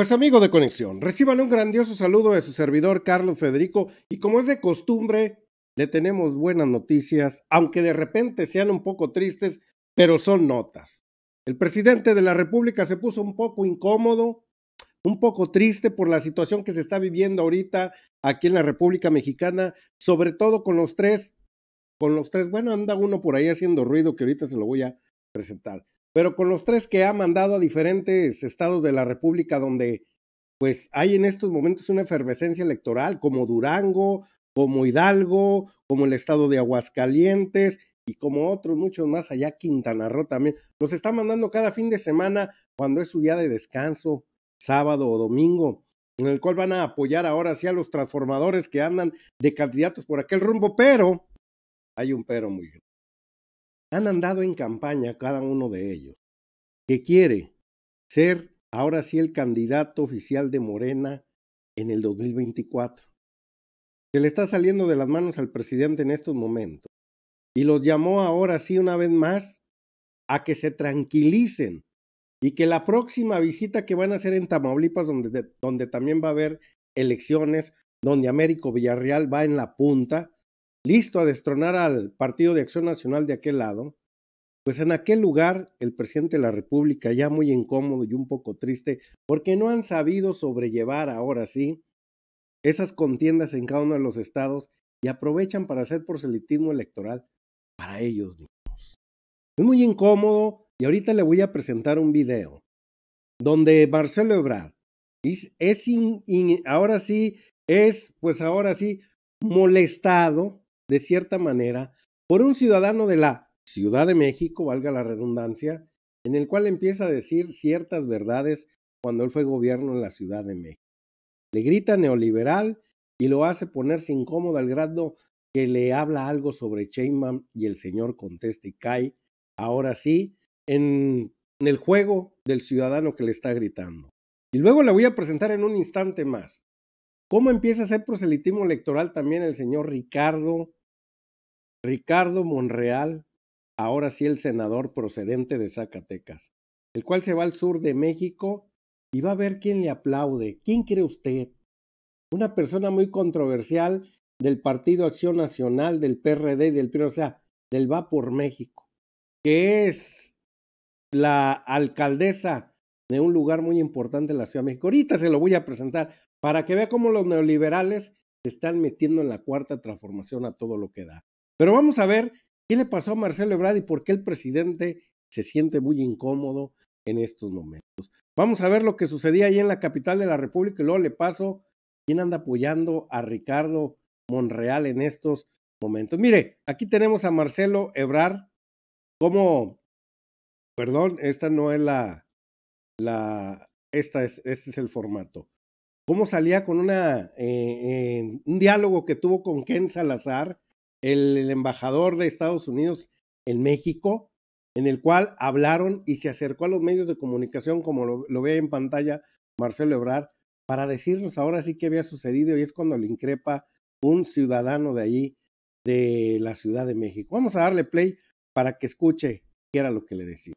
Pues amigo de Conexión, reciban un grandioso saludo de su servidor Carlos Federico y como es de costumbre, le tenemos buenas noticias, aunque de repente sean un poco tristes, pero son notas. El presidente de la República se puso un poco incómodo, un poco triste por la situación que se está viviendo ahorita aquí en la República Mexicana, sobre todo con los tres, con los tres, bueno, anda uno por ahí haciendo ruido que ahorita se lo voy a presentar pero con los tres que ha mandado a diferentes estados de la República donde pues hay en estos momentos una efervescencia electoral, como Durango, como Hidalgo, como el estado de Aguascalientes y como otros muchos más allá, Quintana Roo también. Los está mandando cada fin de semana cuando es su día de descanso, sábado o domingo, en el cual van a apoyar ahora sí a los transformadores que andan de candidatos por aquel rumbo, pero hay un pero muy grande han andado en campaña cada uno de ellos, que quiere ser ahora sí el candidato oficial de Morena en el 2024. Se le está saliendo de las manos al presidente en estos momentos y los llamó ahora sí una vez más a que se tranquilicen y que la próxima visita que van a hacer en Tamaulipas, donde, donde también va a haber elecciones, donde Américo Villarreal va en la punta, listo a destronar al Partido de Acción Nacional de aquel lado, pues en aquel lugar el presidente de la República, ya muy incómodo y un poco triste, porque no han sabido sobrellevar ahora sí esas contiendas en cada uno de los estados y aprovechan para hacer proselitismo electoral para ellos mismos. Es muy incómodo y ahorita le voy a presentar un video donde Marcelo Ebrard es, in, ahora sí, es pues ahora sí molestado de cierta manera, por un ciudadano de la Ciudad de México, valga la redundancia, en el cual empieza a decir ciertas verdades cuando él fue gobierno en la Ciudad de México. Le grita neoliberal y lo hace ponerse incómodo al grado que le habla algo sobre Sheinbaum y el señor contesta y cae, ahora sí, en, en el juego del ciudadano que le está gritando. Y luego le voy a presentar en un instante más. ¿Cómo empieza a ser proselitismo electoral también el señor Ricardo Ricardo Monreal, ahora sí el senador procedente de Zacatecas, el cual se va al sur de México y va a ver quién le aplaude. ¿Quién cree usted? Una persona muy controversial del Partido Acción Nacional, del PRD y del PRI, o sea, del Va por México, que es la alcaldesa de un lugar muy importante en la Ciudad de México. Ahorita se lo voy a presentar para que vea cómo los neoliberales se están metiendo en la cuarta transformación a todo lo que da. Pero vamos a ver qué le pasó a Marcelo Ebrard y por qué el presidente se siente muy incómodo en estos momentos. Vamos a ver lo que sucedía ahí en la capital de la República y luego le paso quién anda apoyando a Ricardo Monreal en estos momentos. Mire, aquí tenemos a Marcelo Ebrard como, perdón, esta no es la, la, esta es, este es el formato. Cómo salía con una, eh, un diálogo que tuvo con Ken Salazar, el, embajador de Estados Unidos en México, en el cual hablaron y se acercó a los medios de comunicación, como lo, ve en pantalla Marcelo Ebrard, para decirnos ahora sí que había sucedido y es cuando le increpa un ciudadano de allí, de la Ciudad de México. Vamos a darle play para que escuche qué era lo que le decía.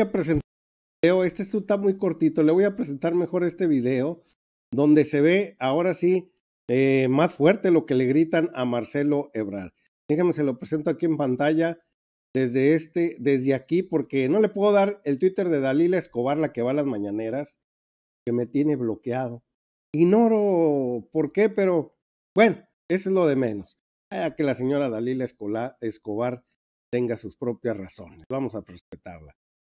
a presentar este está muy cortito, le voy a presentar mejor este video donde se ve ahora sí eh, más fuerte lo que le gritan a Marcelo Ebrar. Déjame, se lo presento aquí en pantalla desde este, desde aquí, porque no le puedo dar el Twitter de Dalila Escobar, la que va a las mañaneras, que me tiene bloqueado. Ignoro por qué, pero bueno, eso es lo de menos. que la señora Dalila Escobar tenga sus propias razones. Vamos a respetarla.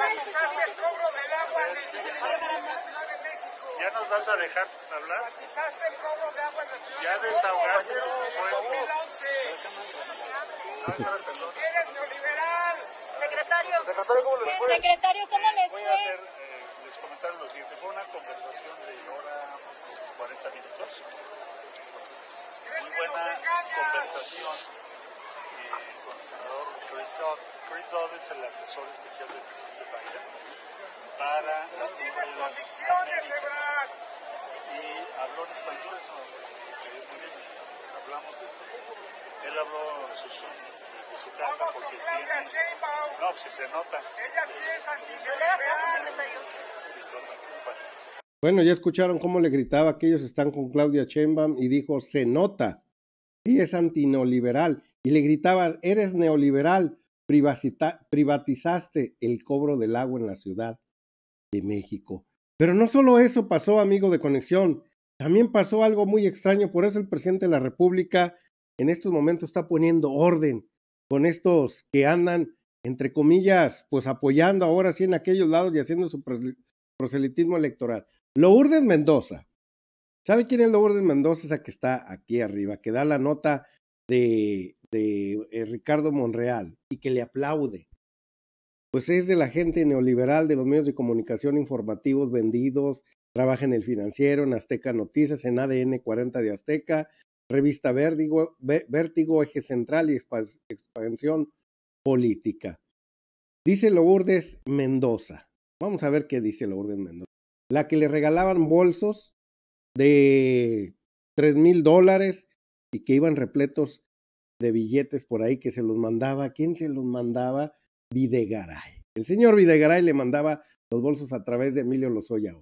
Privatizaste el cobro del agua en la Ciudad de México. ¿Ya nos vas a dejar hablar? Privatizaste el cobro de agua en la Ciudad ¿Ya de México. Ya desahogaste tu fuego. Eres neoliberal. Secretario. Secretario, ¿cómo les fue? Secretario, ¿cómo les fue? Voy a hacer, eh, les comentar lo siguiente. Fue una conversación de hora 40 minutos. Muy buena conversación eh, con el senador Christoph. Chris Dodd es el asesor especial del presidente Biden para no tienes convicciones, Ebrard. Y habló en español, eh, Hablamos de eso. Él habló de su son Vamos su casa porque No, pues, si se nota. Ella sí es antiliberal. Bueno, ya escucharon cómo le gritaba que ellos están con Claudia Sheinbaum y dijo, se nota, y es antinoliberal. Y le gritaba, eres neoliberal, privatizaste el cobro del agua en la Ciudad de México. Pero no solo eso pasó, amigo de conexión, también pasó algo muy extraño, por eso el presidente de la República en estos momentos está poniendo orden con estos que andan, entre comillas, pues apoyando ahora sí en aquellos lados y haciendo su proselitismo electoral. Lourdes Mendoza. ¿Sabe quién es Lourdes Mendoza? Esa que está aquí arriba, que da la nota de de eh, Ricardo Monreal y que le aplaude. Pues es de la gente neoliberal de los medios de comunicación informativos vendidos, trabaja en El Financiero, en Azteca Noticias, en ADN 40 de Azteca, Revista Vértigo, Vértigo Eje Central y Expansión Política. Dice Lourdes Mendoza. Vamos a ver qué dice Lourdes Mendoza. La que le regalaban bolsos de 3 mil dólares y que iban repletos de billetes por ahí que se los mandaba. ¿Quién se los mandaba? Videgaray. El señor Videgaray le mandaba los bolsos a través de Emilio Lozoya.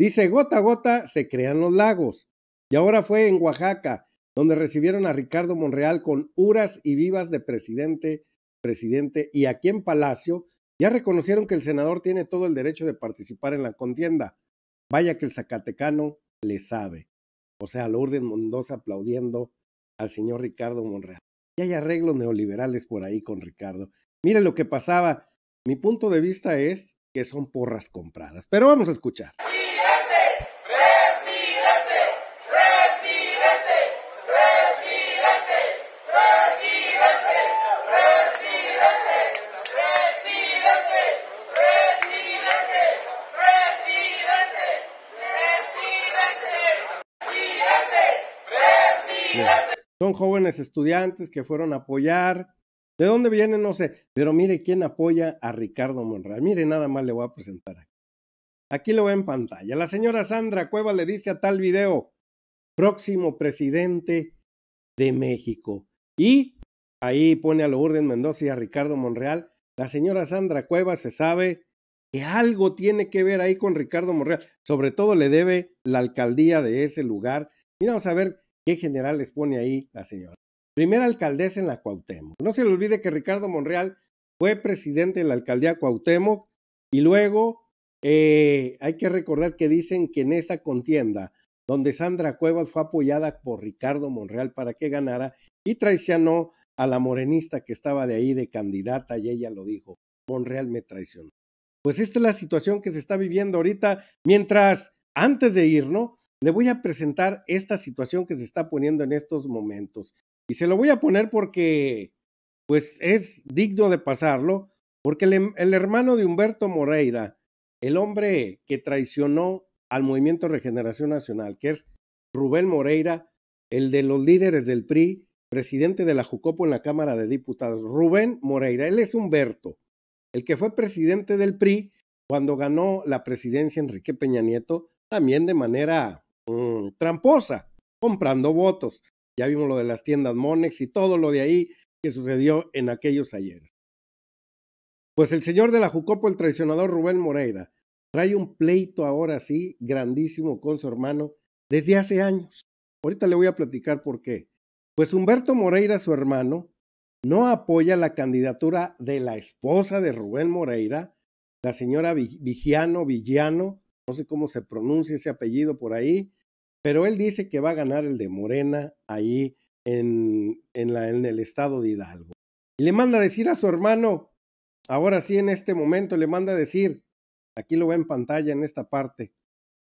Dice, gota a gota se crean los lagos. Y ahora fue en Oaxaca, donde recibieron a Ricardo Monreal con uras y vivas de presidente, presidente, y aquí en Palacio ya reconocieron que el senador tiene todo el derecho de participar en la contienda. Vaya que el Zacatecano le sabe. O sea, Lourdes Mendoza aplaudiendo al señor Ricardo Monreal y hay arreglos neoliberales por ahí con Ricardo. Mire lo que pasaba. Mi punto de vista es que son porras compradas. Pero vamos a escuchar. jóvenes estudiantes que fueron a apoyar. ¿De dónde viene No sé. Pero mire quién apoya a Ricardo Monreal. Mire, nada más le voy a presentar aquí. Aquí lo ve en pantalla. La señora Sandra Cueva le dice a tal video, próximo presidente de México. Y ahí pone a Lourdes Mendoza y a Ricardo Monreal. La señora Sandra Cueva se sabe que algo tiene que ver ahí con Ricardo Monreal. Sobre todo le debe la alcaldía de ese lugar. Mira, vamos a ver ¿Qué general les pone ahí la señora. Primera alcaldesa en la Cuauhtémoc. No se le olvide que Ricardo Monreal fue presidente de la alcaldía Cuauhtémoc y luego eh, hay que recordar que dicen que en esta contienda, donde Sandra Cuevas fue apoyada por Ricardo Monreal para que ganara y traicionó a la morenista que estaba de ahí de candidata y ella lo dijo, Monreal me traicionó. Pues esta es la situación que se está viviendo ahorita, mientras antes de irnos, le voy a presentar esta situación que se está poniendo en estos momentos. Y se lo voy a poner porque, pues, es digno de pasarlo, porque el, hermano de Humberto Moreira, el hombre que traicionó al movimiento Regeneración Nacional, que es Rubén Moreira, el de los líderes del PRI, presidente de la Jucopo en la Cámara de Diputados. Rubén Moreira, él es Humberto, el que fue presidente del PRI cuando ganó la presidencia Enrique Peña Nieto, también de manera Mm, tramposa, comprando votos. Ya vimos lo de las tiendas Monex y todo lo de ahí que sucedió en aquellos ayeres. Pues el señor de la Jucopo, el traicionador Rubén Moreira, trae un pleito ahora sí grandísimo con su hermano desde hace años. Ahorita le voy a platicar por qué. Pues Humberto Moreira, su hermano, no apoya la candidatura de la esposa de Rubén Moreira, la señora Vigiano, Villano, no sé cómo se pronuncia ese apellido por ahí, pero él dice que va a ganar el de Morena ahí en, en, el estado de Hidalgo. Y le manda a decir a su hermano, ahora sí en este momento le manda a decir, aquí lo ve en pantalla en esta parte,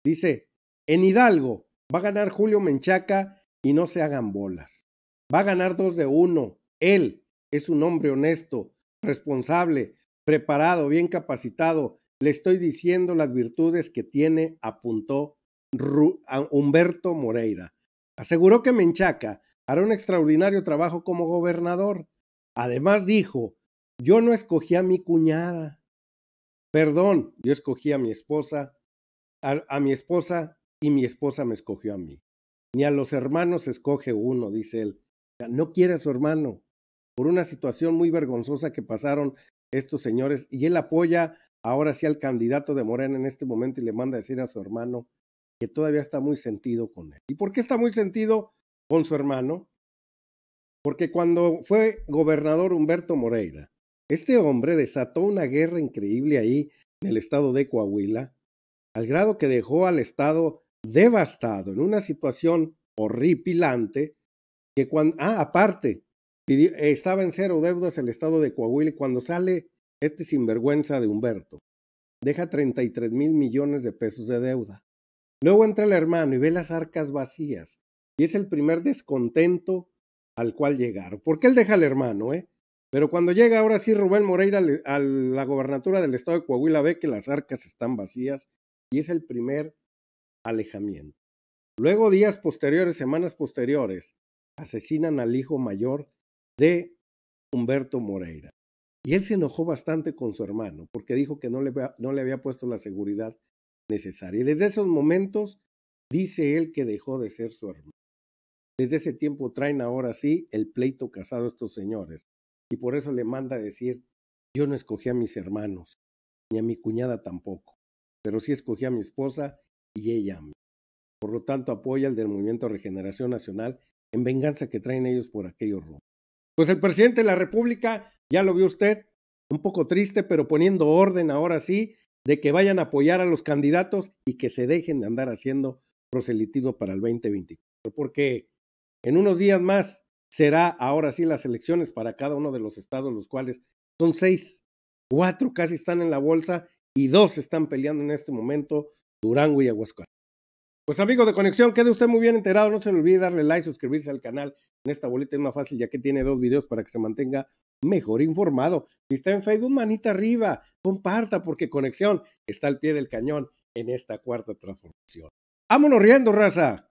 dice, en Hidalgo va a ganar Julio Menchaca y no se hagan bolas. Va a ganar dos de uno. Él es un hombre honesto, responsable, preparado, bien capacitado. Le estoy diciendo las virtudes que tiene, apuntó Humberto Moreira. Aseguró que Menchaca hará un extraordinario trabajo como gobernador. Además dijo, yo no escogí a mi cuñada. Perdón, yo escogí a mi esposa, a, mi esposa y mi esposa me escogió a mí. Ni a los hermanos escoge uno, dice él. No quiere a su hermano por una situación muy vergonzosa que pasaron estos señores y él apoya ahora sí al candidato de Morena en este momento y le manda a decir a su hermano, que todavía está muy sentido con él. ¿Y por qué está muy sentido con su hermano? Porque cuando fue gobernador Humberto Moreira, este hombre desató una guerra increíble ahí en el estado de Coahuila, al grado que dejó al estado devastado, en una situación horripilante, que cuando, ah, aparte, estaba en cero deudas el estado de Coahuila y cuando sale este sinvergüenza de Humberto, deja 33 mil millones de pesos de deuda. Luego entra el hermano y ve las arcas vacías. Y es el primer descontento al cual llegaron. Porque él deja al hermano, ¿eh? Pero cuando llega ahora sí Rubén Moreira a la gobernatura del estado de Coahuila, ve que las arcas están vacías y es el primer alejamiento. Luego, días posteriores, semanas posteriores, asesinan al hijo mayor de Humberto Moreira. Y él se enojó bastante con su hermano porque dijo que no le, no le había puesto la seguridad necesaria. Y desde esos momentos dice él que dejó de ser su hermano. Desde ese tiempo traen ahora sí el pleito casado a estos señores. Y por eso le manda a decir, yo no escogí a mis hermanos, ni a mi cuñada tampoco, pero sí escogí a mi esposa y ella a mí. Por lo tanto, apoya el del Movimiento Regeneración Nacional en venganza que traen ellos por aquellos robos. Pues el presidente de la República, ya lo vio usted, un poco triste, pero poniendo orden ahora sí de que vayan a apoyar a los candidatos y que se dejen de andar haciendo proselitismo para el 2024, porque en unos días más será ahora sí las elecciones para cada uno de los estados, los cuales son seis, cuatro casi están en la bolsa y dos están peleando en este momento, Durango y Aguascal. Pues amigos de Conexión, quede usted muy bien enterado, no se le olvide darle like, suscribirse al canal, en esta boleta es más fácil ya que tiene dos videos para que se mantenga mejor informado. Si está en Facebook, manita arriba, comparta porque Conexión está al pie del cañón en esta cuarta transformación. ¡Vámonos riendo, raza!